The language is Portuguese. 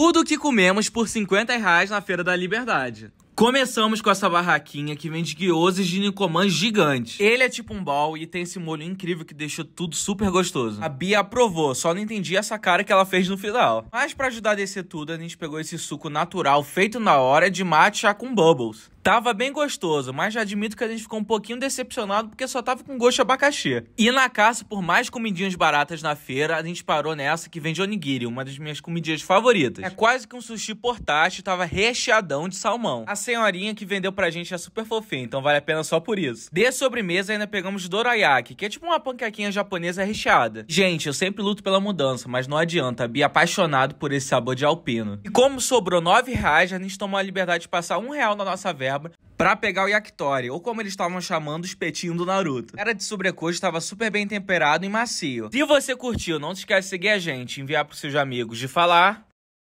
Tudo o que comemos por 50 reais na Feira da Liberdade. Começamos com essa barraquinha que vende guiozes de nicomãs gigantes. Ele é tipo um bal e tem esse molho incrível que deixou tudo super gostoso. A Bia aprovou, só não entendi essa cara que ela fez no final. Mas para ajudar a descer tudo, a gente pegou esse suco natural feito na hora de matcha com bubbles. Tava bem gostoso, mas já admito que a gente ficou um pouquinho decepcionado porque só tava com gosto de abacaxi. E na caça por mais comidinhas baratas na feira, a gente parou nessa que vende onigiri, uma das minhas comidinhas favoritas. É quase que um sushi portátil, tava recheadão de salmão. A senhorinha que vendeu pra gente é super fofinha, então vale a pena só por isso. De sobremesa ainda pegamos dorayaki, que é tipo uma panquequinha japonesa recheada. Gente, eu sempre luto pela mudança, mas não adianta, a Bia é apaixonado por esse sabor de alpino. E como sobrou 9 reais, a gente tomou a liberdade de passar um real na nossa verba para pegar o yakitori, ou como eles estavam chamando, o espetinho do Naruto. Era de sobrecoxa estava super bem temperado e macio. Se você curtiu, não se esquece de seguir a gente, enviar pros seus amigos, de falar...